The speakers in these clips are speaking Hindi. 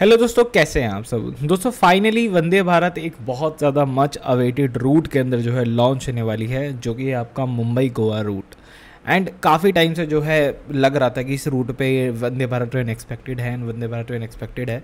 हेलो दोस्तों कैसे हैं आप सब दोस्तों फाइनली वंदे भारत एक बहुत ज़्यादा मच अवेटेड रूट के अंदर जो है लॉन्च होने वाली है जो कि आपका मुंबई गोवा रूट एंड काफ़ी टाइम से जो है लग रहा था कि इस रूट पे वंदे भारत ट्रेन तो एक्सपेक्टेड है एंड वंदे भारत ट्रेन तो एक्सपेक्टेड है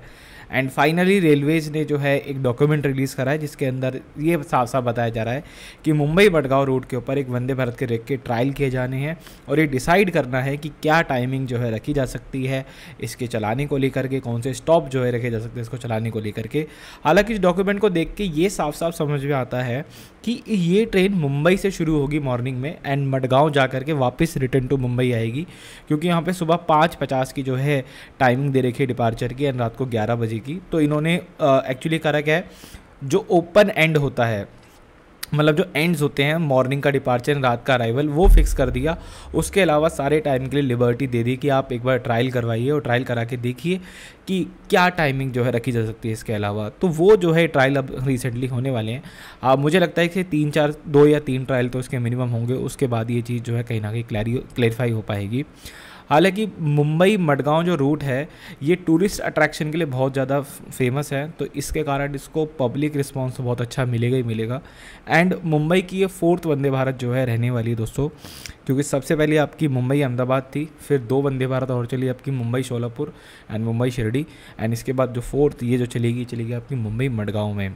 एंड फाइनली रेलवेज ने जो है एक डॉक्यूमेंट रिलीज़ करा है जिसके अंदर ये साफ साफ बताया जा रहा है कि मुंबई बड़गांव रोड के ऊपर एक वंदे भारत के रेक के ट्रायल किए जाने हैं और ये डिसाइड करना है कि क्या टाइमिंग जो है रखी जा सकती है इसके चलाने को लेकर के कौन से स्टॉप जो है रखे जा सकते हैं इसको चलाने को लेकर के हालांकि इस डॉक्यूमेंट को देख के ये साफ साफ समझ में आता है कि ये ट्रेन मुंबई से शुरू होगी मॉर्निंग में एंड मडगांव जा करके वापस रिटर्न टू मुंबई आएगी क्योंकि यहाँ पे सुबह पाँच पचास की जो है टाइमिंग दे रखी है डिपार्चर की एंड रात को ग्यारह बजे सी की तो इन्होंने एक्चुअली करा क्या है जो ओपन एंड होता है मतलब जो एंड्स होते हैं मॉर्निंग का डिपार्चर रात का अराइवल वो फिक्स कर दिया उसके अलावा सारे टाइम के लिए लिबर्टी दे दी कि आप एक बार ट्रायल करवाइए और ट्रायल करा के देखिए कि क्या टाइमिंग जो है रखी जा सकती है इसके अलावा तो वो जो है ट्रायल अब रिसेंटली होने वाले हैं आप मुझे लगता है कि तीन चार दो या तीन ट्रायल तो इसके मिनिमम होंगे उसके बाद ये चीज़ जो है कहीं ना कहीं क्लैरिफाई हो पाएगी हालांकि मुंबई मडगांव जो रूट है ये टूरिस्ट अट्रैक्शन के लिए बहुत ज़्यादा फेमस है तो इसके कारण इसको पब्लिक रिस्पॉन्स तो बहुत अच्छा मिलेगा ही मिलेगा एंड मुंबई की ये फोर्थ वंदे भारत जो है रहने वाली है दोस्तों क्योंकि सबसे पहले आपकी मुंबई अहमदाबाद थी फिर दो वंदे भारत और चली आपकी मुंबई शोलापुर एंड मुंबई शिरडी एंड इसके बाद जो फोर्थ ये जो चलेगी चलेगी आपकी मुंबई मडगांव में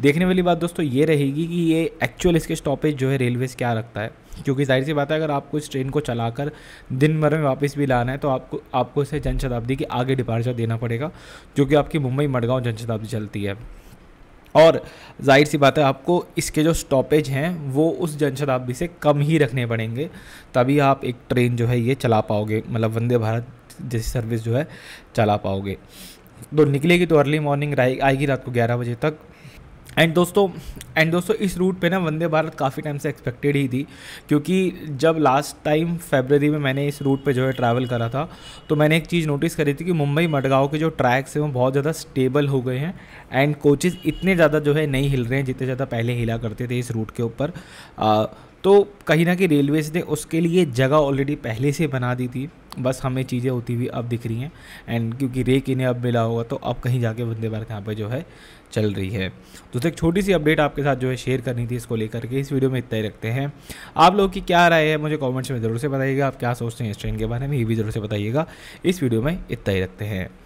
देखने वाली बात दोस्तों ये रहेगी कि ये एक्चुअल इसके स्टॉपेज जो है रेलवेज़ क्या रखता है क्योंकि जाहिर सी बात है अगर आपको इस ट्रेन को चलाकर दिन भर में वापस भी लाना है तो आपको आपको इसे जनशताब्दी के आगे डिपार्चर देना पड़ेगा जो कि आपकी मुंबई मडगांव जनशताब्दी चलती है और जाहिर सी बात है आपको इसके जो स्टॉपेज हैं वो उस जनशताब्दी से कम ही रखने पड़ेंगे तभी आप एक ट्रेन जो है ये चला पाओगे मतलब वंदे भारत जैसी सर्विस जो है चला पाओगे तो निकलेगी तो अर्ली मॉर्निंग आएगी रात को ग्यारह बजे तक एंड दोस्तों एंड दोस्तों इस रूट पे ना वंदे भारत काफ़ी टाइम से एक्सपेक्टेड ही थी क्योंकि जब लास्ट टाइम फेबररी में मैंने इस रूट पे जो है ट्रैवल करा था तो मैंने एक चीज़ नोटिस करी थी कि मुंबई मडगांव के जो ट्रैक्स हैं वो बहुत ज़्यादा स्टेबल हो गए हैं एंड कोचेज़ इतने ज़्यादा जो है नहीं हिल रहे हैं जितने ज़्यादा पहले हिला करते थे इस रूट के ऊपर तो कहीं ना कहीं रेलवेज़ ने उसके लिए जगह ऑलरेडी पहले से बना दी थी बस हमें चीज़ें होती हुई अब दिख रही हैं एंड क्योंकि रेक इन्हें अब मिला होगा तो अब कहीं जाके वंदे भारत यहाँ पर जो है चल रही है दोस्तों एक छोटी सी अपडेट आपके साथ जो है शेयर करनी थी इसको लेकर के इस वीडियो में इतना ही रखते हैं आप लोग की क्या राय है मुझे कॉमेंट्स में ज़रूर से बताइएगा आप क्या सोचते हैं इस ट्रेन के बारे में ये भी ज़रूर से बताइएगा इस वीडियो में इतना ही रखते हैं